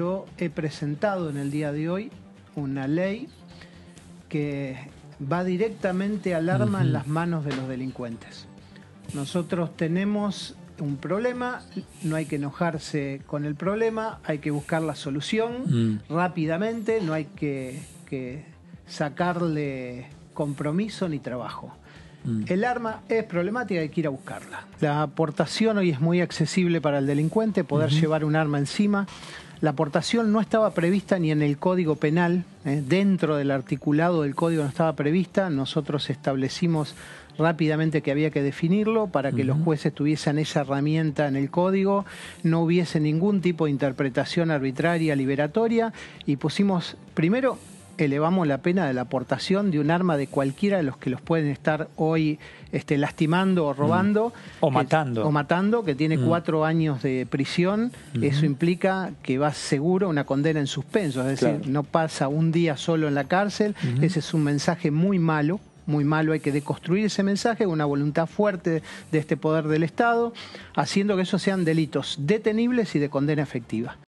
yo he presentado en el día de hoy una ley que va directamente al arma en las manos de los delincuentes. Nosotros tenemos un problema, no hay que enojarse con el problema, hay que buscar la solución mm. rápidamente, no hay que sacarle compromiso ni trabajo. Mm. El arma es problemática y hay que ir a buscarla. La aportación hoy es muy accesible para el delincuente, poder llevar un arma encima. La aportación no estaba prevista ni en el Código Penal, ¿eh? dentro del articulado del Código no estaba prevista. Nosotros establecimos rápidamente que había que definirlo para que los jueces tuviesen esa herramienta en el código, no hubiese ningún tipo de interpretación arbitraria, liberatoria, y pusimos primero elevamos la pena de la aportación de un arma de cualquiera de los que los pueden estar hoy este, lastimando o mm. robando. O matando. O matando, que tiene mm. cuatro años de prisión. Eso implica que va seguro una condena en suspenso, es decir, no pasa un día solo en la cárcel. Ese es un mensaje muy malo muy malo, hay que deconstruir ese mensaje una voluntad fuerte de este poder del Estado, haciendo que esos sean delitos detenibles y de condena efectiva.